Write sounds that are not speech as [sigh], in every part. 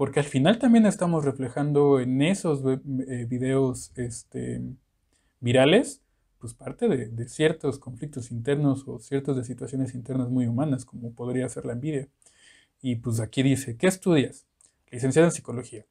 porque al final también estamos reflejando en esos eh, videos este, virales, pues parte de, ciertos conflictos internos o ciertas de situaciones internas muy humanas, como podría ser la envidia. Y pues aquí dice, ¿qué estudias? Licenciada en psicología.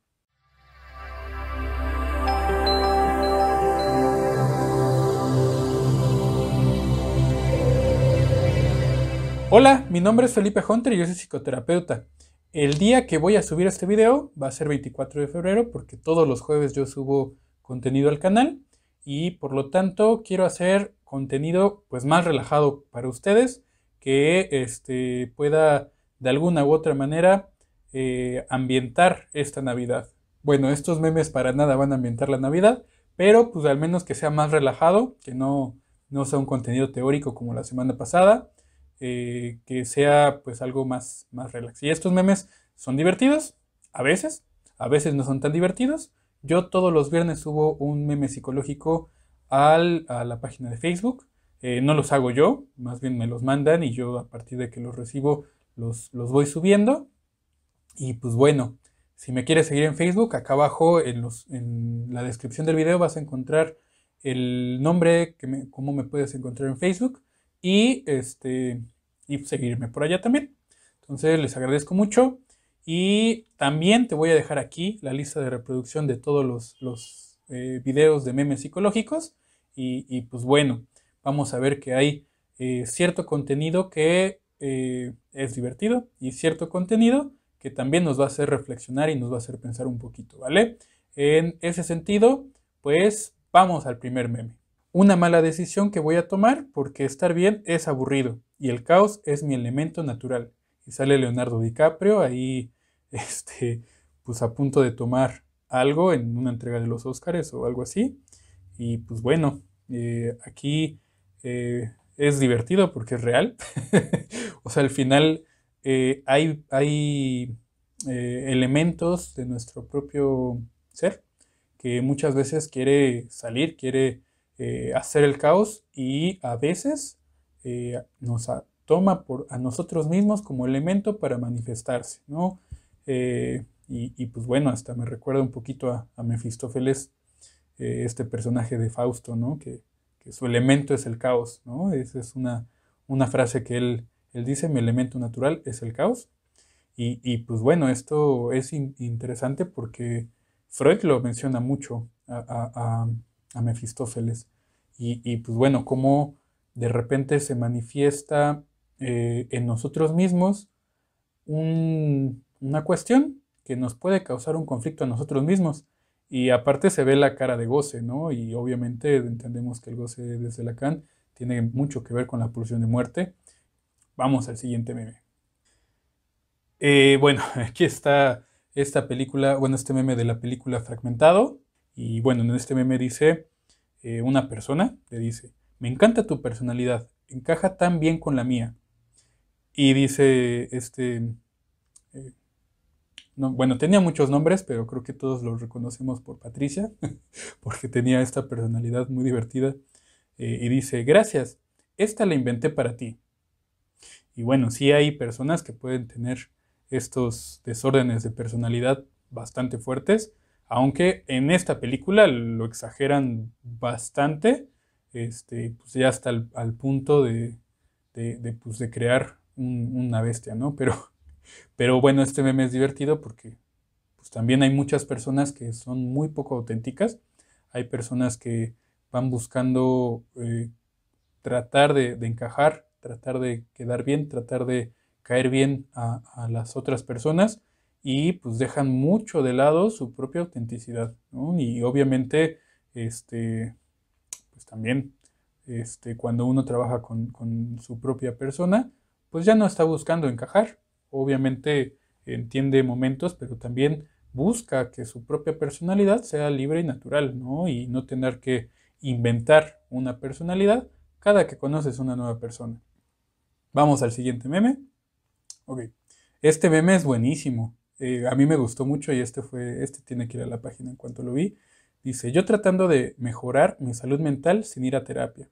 Hola, mi nombre es Felipe Hunter y yo soy psicoterapeuta. El día que voy a subir este video va a ser 24 de febrero porque todos los jueves yo subo contenido al canal y por lo tanto quiero hacer contenido pues más relajado para ustedes que este, pueda de alguna u otra manera eh, ambientar esta Navidad. Bueno, estos memes para nada van a ambientar la Navidad, pero pues al menos que sea más relajado, que no, no sea un contenido teórico como la semana pasada eh, que sea pues algo más, más relax. Y estos memes son divertidos, a veces, a veces no son tan divertidos. Yo todos los viernes subo un meme psicológico a la página de Facebook. Eh, no los hago yo, más bien me los mandan y yo a partir de que los recibo los, voy subiendo. Y pues bueno, si me quieres seguir en Facebook, acá abajo en, en la descripción del video vas a encontrar el nombre, que cómo me puedes encontrar en Facebook y, este, y seguirme por allá también. Entonces les agradezco mucho y también te voy a dejar aquí la lista de reproducción de todos los, los eh, videos de memes psicológicos y, pues bueno, vamos a ver que hay eh, cierto contenido que eh, es divertido y cierto contenido que también nos va a hacer reflexionar y nos va a hacer pensar un poquito, ¿vale? En ese sentido, pues vamos al primer meme una mala decisión que voy a tomar porque estar bien es aburrido y el caos es mi elemento natural. Y sale Leonardo DiCaprio ahí, [laughs] este, pues a punto de tomar algo en una entrega de los oscars o algo así. Y pues bueno, eh, aquí eh, es divertido porque es real. [laughs] o sea, al final eh, hay, hay elementos de nuestro propio ser que muchas veces quiere salir, quiere eh, hacer el caos y a veces eh, nos toma por, a nosotros mismos como elemento para manifestarse, ¿no? Eh, y, pues bueno, hasta me recuerda un poquito a, a Mefistófeles, este personaje de Fausto, ¿no? Que, su elemento es el caos, ¿no? Esa es una, una frase que él, él dice, mi elemento natural es el caos. Y, pues bueno, esto es interesante porque Freud lo menciona mucho a, a Mefistófeles. Y, pues bueno, cómo de repente se manifiesta eh, en nosotros mismos una cuestión que nos puede causar un conflicto a nosotros mismos. Y aparte se ve la cara de goce, ¿no? Y obviamente entendemos que el goce desde Lacan tiene mucho que ver con la pulsión de muerte. Vamos al siguiente meme. Eh, bueno, [laughs] aquí está esta película, bueno, este meme de la película Fragmentado, y bueno, en este meme dice, eh, una persona le dice, me encanta tu personalidad, encaja tan bien con la mía. Y dice, este, eh, bueno, tenía muchos nombres, pero creo que todos los reconocemos por Patricia, [laughs] porque tenía esta personalidad muy divertida. Eh, y dice, gracias, esta la inventé para ti. Y bueno, sí hay personas que pueden tener estos desórdenes de personalidad bastante fuertes, aunque en esta película lo exageran bastante, este, pues ya hasta el, al punto de, pues crear una bestia, ¿no? Pero, [laughs] pero bueno, este meme es divertido porque pues también hay muchas personas que son muy poco auténticas. Hay personas que van buscando eh, tratar de, encajar, tratar de quedar bien, tratar de caer bien a, a las otras personas y pues dejan mucho de lado su propia autenticidad, Y obviamente, este, pues también, este, cuando uno trabaja con, su propia persona, pues ya no está buscando encajar, obviamente entiende momentos, pero también busca que su propia personalidad sea libre y natural, Y no tener que inventar una personalidad cada que conoces una nueva persona. Vamos al siguiente meme. Ok, este meme es buenísimo. Eh, a mí me gustó mucho y este fue, este tiene que ir a la página en cuanto lo vi. Dice, yo tratando de mejorar mi salud mental sin ir a terapia.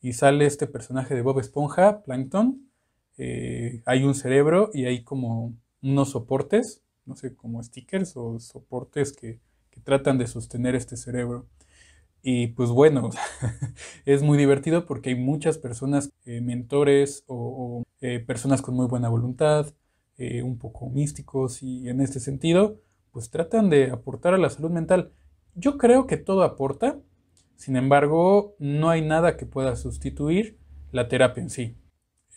Y sale este personaje de Bob Esponja, Plankton. Eh, hay un cerebro y hay como unos soportes, no sé, como stickers o soportes que, que tratan de sostener este cerebro. Y pues bueno, [laughs] es muy divertido porque hay muchas personas, eh, mentores o, personas con muy buena voluntad, eh, un poco místicos y en este sentido, pues tratan de aportar a la salud mental. Yo creo que todo aporta, sin embargo, no hay nada que pueda sustituir la terapia en sí.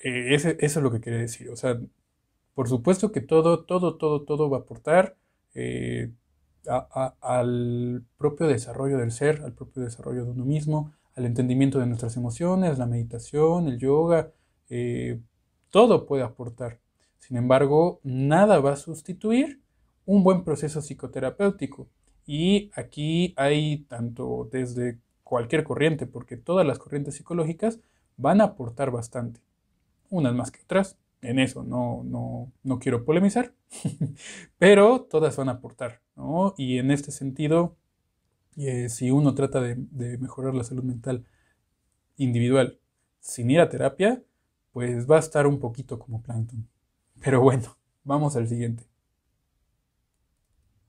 Eh, eso es lo que quería decir. O sea, por supuesto que todo, todo, todo, todo va a aportar eh, al propio desarrollo del ser, al propio desarrollo de uno mismo, al entendimiento de nuestras emociones, la meditación, el yoga, todo puede aportar. Sin embargo, nada va a sustituir un buen proceso psicoterapéutico. Y aquí hay tanto desde cualquier corriente, porque todas las corrientes psicológicas van a aportar bastante, unas más que otras. En eso no, quiero polemizar, [laughs] pero todas van a aportar, Y en este sentido, eh, si uno trata de, de mejorar la salud mental individual sin ir a terapia, pues va a estar un poquito como Plankton. Pero bueno, vamos al siguiente.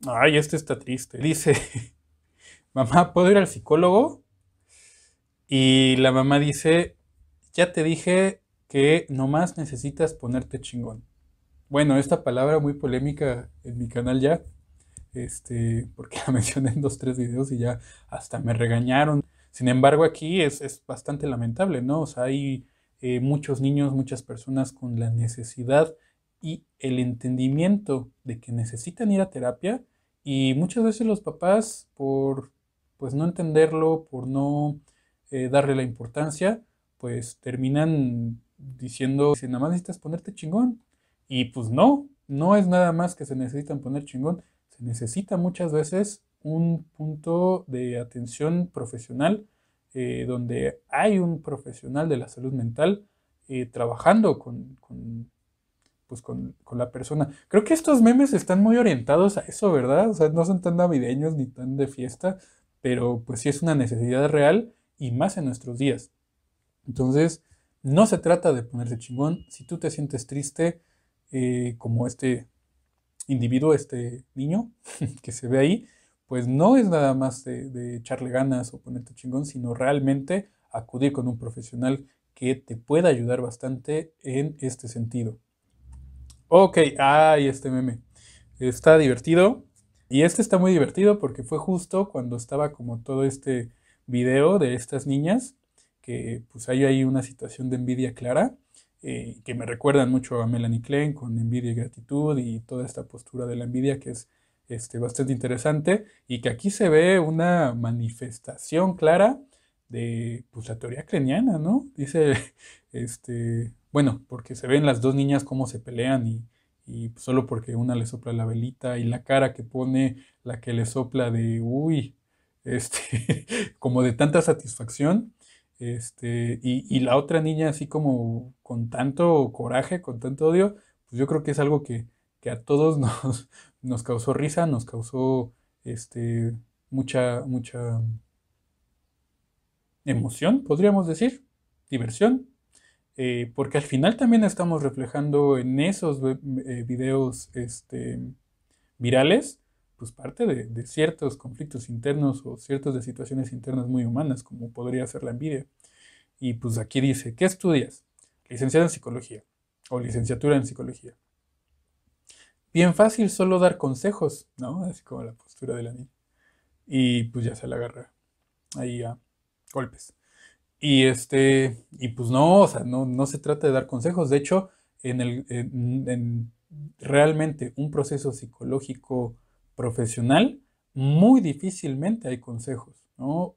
Ay, este está triste. Dice, [laughs] mamá, ¿puedo ir al psicólogo? Y la mamá dice, ya te dije que nomás necesitas ponerte chingón. Bueno, esta palabra muy polémica en mi canal ya, este, porque [laughs] la mencioné en dos, tres videos y ya hasta me regañaron. Sin embargo, aquí es, bastante lamentable, ¿no? O sea, hay eh, muchos niños, muchas personas con la necesidad y el entendimiento de que necesitan ir a terapia y muchas veces los papás por pues no entenderlo, por no eh, darle la importancia, pues terminan diciendo, si nada más necesitas ponerte chingón. Y pues no, no es nada más que se necesitan poner chingón, se necesita muchas veces un punto de atención profesional eh, donde hay un profesional de la salud mental eh, trabajando con pues, con, la persona. Creo que estos memes están muy orientados a eso, ¿verdad? O sea, no son tan navideños ni tan de fiesta, pero pues sí es una necesidad real y más en nuestros días. Entonces, no se trata de ponerse chingón. Si tú te sientes triste, eh, como este individuo, este niño [laughs] que se ve ahí, pues no es nada más de echarle ganas o ponerte chingón, sino realmente acudir con un profesional que te pueda ayudar bastante en este sentido. Ok, ay, este meme. Está divertido. Y este está muy divertido porque fue justo cuando estaba como todo este video de estas niñas, que pues hay ahí una situación de envidia clara, eh, que me recuerdan mucho a Melanie Klein con envidia y gratitud y toda esta postura de la envidia que es este, bastante interesante y que aquí se ve una manifestación clara de pues, la teoría kleiniana, ¿no? Dice [laughs] este, bueno, porque se ven las dos niñas cómo se pelean y, solo porque una le sopla la velita y la cara que pone la que le sopla de, uy, [laughs] este, como de tanta satisfacción. Este, y, la otra niña así como con tanto coraje, con tanto odio, pues yo creo que es algo que, que a todos [laughs] nos, nos causó risa, nos causó este, mucha, mucha emoción, podríamos decir, diversión, eh, porque al final también estamos reflejando en esos eh, videos este, virales, pues parte de, ciertos conflictos internos o ciertas de situaciones internas muy humanas, como podría ser la envidia. Y pues aquí dice, ¿qué estudias? Licenciada en psicología o licenciatura en psicología. Bien fácil solo dar consejos, ¿no? Así como la postura de la niña. Y pues ya se la agarra ahí a golpes. Y este, y pues no, o sea, no, se trata de dar consejos. De hecho, en el, realmente un proceso psicológico profesional, muy difícilmente hay consejos,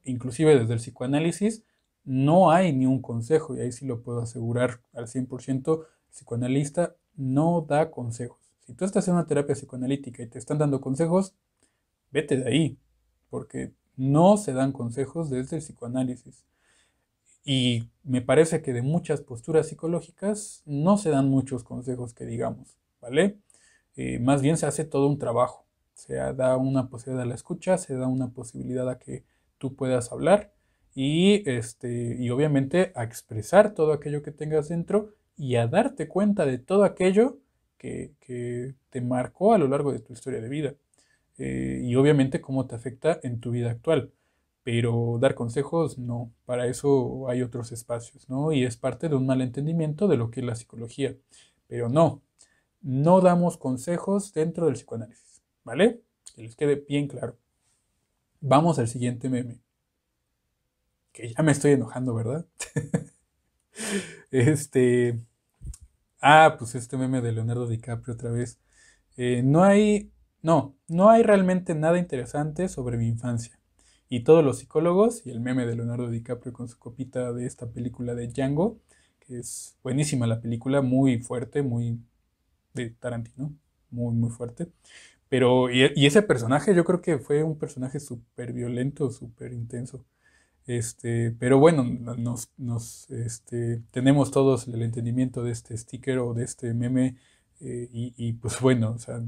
Inclusive desde el psicoanálisis no hay ni un consejo, y ahí sí lo puedo asegurar al 100%, el psicoanalista no da consejos. Si tú estás en una terapia psicoanalítica y te están dando consejos, vete de ahí, porque no se dan consejos desde el psicoanálisis. Y me parece que de muchas posturas psicológicas no se dan muchos consejos que digamos, ¿vale? Eh, más bien se hace todo un trabajo. Se da una posibilidad a la escucha, se da una posibilidad a que tú puedas hablar y, este, y obviamente a expresar todo aquello que tengas dentro y a darte cuenta de todo aquello que, te marcó a lo largo de tu historia de vida. Eh, y obviamente cómo te afecta en tu vida actual pero dar consejos no, para eso hay otros espacios, ¿no? Y es parte de un malentendimiento de lo que es la psicología, pero no, no damos consejos dentro del psicoanálisis, ¿vale? Que les quede bien claro. Vamos al siguiente meme, que ya me estoy enojando, ¿verdad? [laughs] este, ah, pues este meme de Leonardo DiCaprio otra vez. Eh, no hay, no, no hay realmente nada interesante sobre mi infancia y todos los psicólogos, y el meme de Leonardo DiCaprio con su copita de esta película de Django, que es buenísima la película, muy fuerte, muy de Tarantino, muy, muy fuerte. Pero, y, ese personaje yo creo que fue un personaje súper violento, súper intenso. Este, pero bueno, nos, este, tenemos todos el entendimiento de este sticker o de este meme eh, y, pues bueno, sea,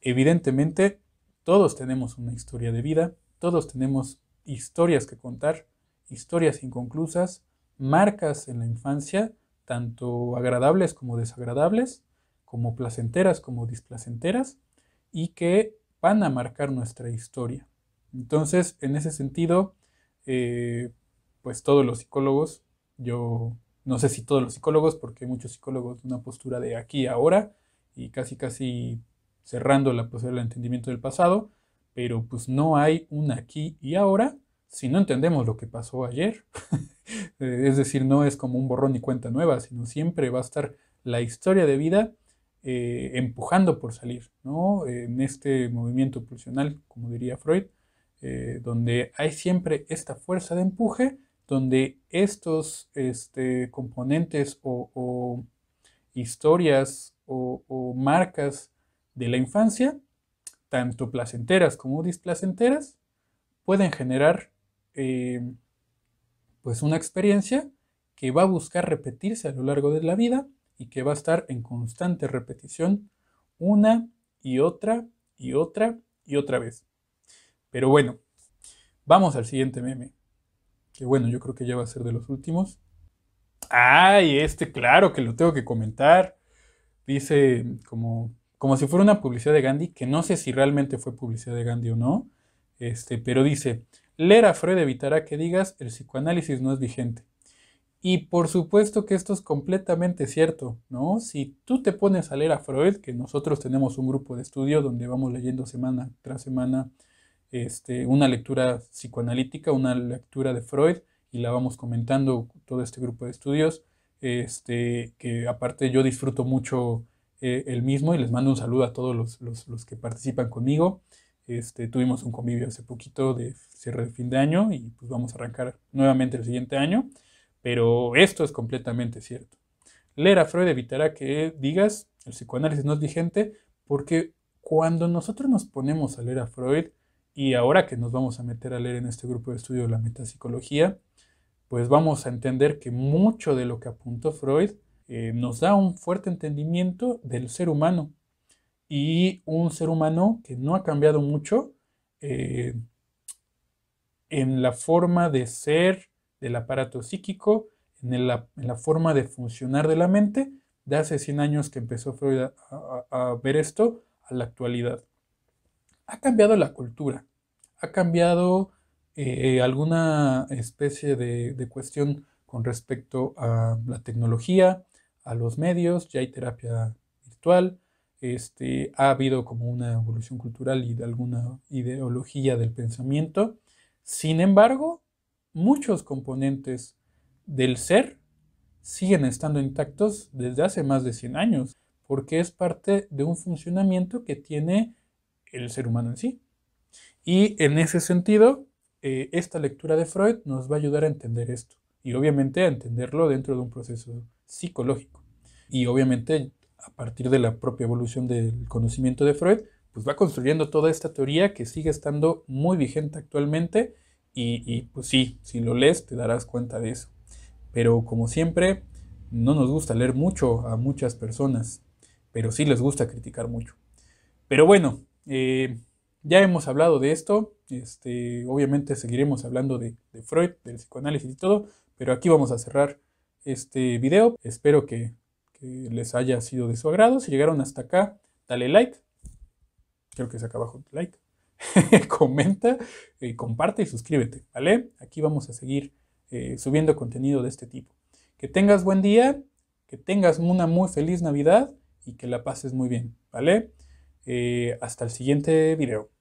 evidentemente todos tenemos una historia de vida, todos tenemos historias que contar, historias inconclusas, marcas en la infancia, tanto agradables como desagradables, como placenteras como displacenteras, y que van a marcar nuestra historia. Entonces, en ese sentido, eh, pues todos los psicólogos, yo no sé si todos los psicólogos, porque hay muchos psicólogos de una postura de aquí ahora y casi casi cerrando la posibilidad pues, del entendimiento del pasado, pero pues no hay un aquí y ahora si no entendemos lo que pasó ayer. [laughs] Eh, es decir, no es como un borrón y cuenta nueva, sino siempre va a estar la historia de vida eh, empujando por salir, ¿no? En este movimiento pulsional, como diría Freud, eh, donde hay siempre esta fuerza de empuje, donde estos este, componentes o, historias o marcas de la infancia tanto placenteras como displacenteras, pueden generar eh, pues una experiencia que va a buscar repetirse a lo largo de la vida y que va a estar en constante repetición una y otra y otra y otra vez. Pero bueno, vamos al siguiente meme. Que bueno, yo creo que ya va a ser de los últimos. Ay, este claro que lo tengo que comentar. Dice como como si fuera una publicidad de Gandhi, que no sé si realmente fue publicidad de Gandhi o no, este, pero dice, leer a Freud evitará que digas el psicoanálisis no es vigente. Y por supuesto que esto es completamente cierto, ¿no? Si tú te pones a leer a Freud, que nosotros tenemos un grupo de estudio donde vamos leyendo semana tras semana este, una lectura psicoanalítica, una lectura de Freud, y la vamos comentando todo este grupo de estudios, este, que aparte yo disfruto mucho eh, el mismo y les mando un saludo a todos los, que participan conmigo. Este, tuvimos un convivio hace poquito de cierre de fin de año y pues vamos a arrancar nuevamente el siguiente año, pero esto es completamente cierto. Leer a Freud evitará que digas el psicoanálisis no es vigente porque cuando nosotros nos ponemos a leer a Freud y ahora que nos vamos a meter a leer en este grupo de estudio de la metapsicología, pues vamos a entender que mucho de lo que apuntó Freud eh, nos da un fuerte entendimiento del ser humano y un ser humano que no ha cambiado mucho eh, en la forma de ser del aparato psíquico, en, la, forma de funcionar de la mente, de hace 100 años que empezó Freud a, ver esto a la actualidad. Ha cambiado la cultura, ha cambiado eh, alguna especie de, cuestión con respecto a la tecnología, a los medios, ya hay terapia virtual, este, ha habido como una evolución cultural y de alguna ideología del pensamiento. Sin embargo, muchos componentes del ser siguen estando intactos desde hace más de 100 años, porque es parte de un funcionamiento que tiene el ser humano en sí. Y en ese sentido, eh, esta lectura de Freud nos va a ayudar a entender esto y obviamente a entenderlo dentro de un proceso psicológico. Y obviamente a partir de la propia evolución del conocimiento de Freud, pues va construyendo toda esta teoría que sigue estando muy vigente actualmente y, y pues sí, si lo lees te darás cuenta de eso. Pero como siempre, no nos gusta leer mucho a muchas personas, pero sí les gusta criticar mucho. Pero bueno, eh, ya hemos hablado de esto, este, obviamente seguiremos hablando de Freud, del psicoanálisis y todo, pero aquí vamos a cerrar este video. Espero que, les haya sido de su agrado. Si llegaron hasta acá, dale like. Creo que es acá abajo, like. [laughs] Comenta, eh, comparte y suscríbete, ¿vale? Aquí vamos a seguir eh, subiendo contenido de este tipo. Que tengas buen día, que tengas una muy feliz Navidad y que la pases muy bien, ¿vale? Eh, hasta el siguiente video.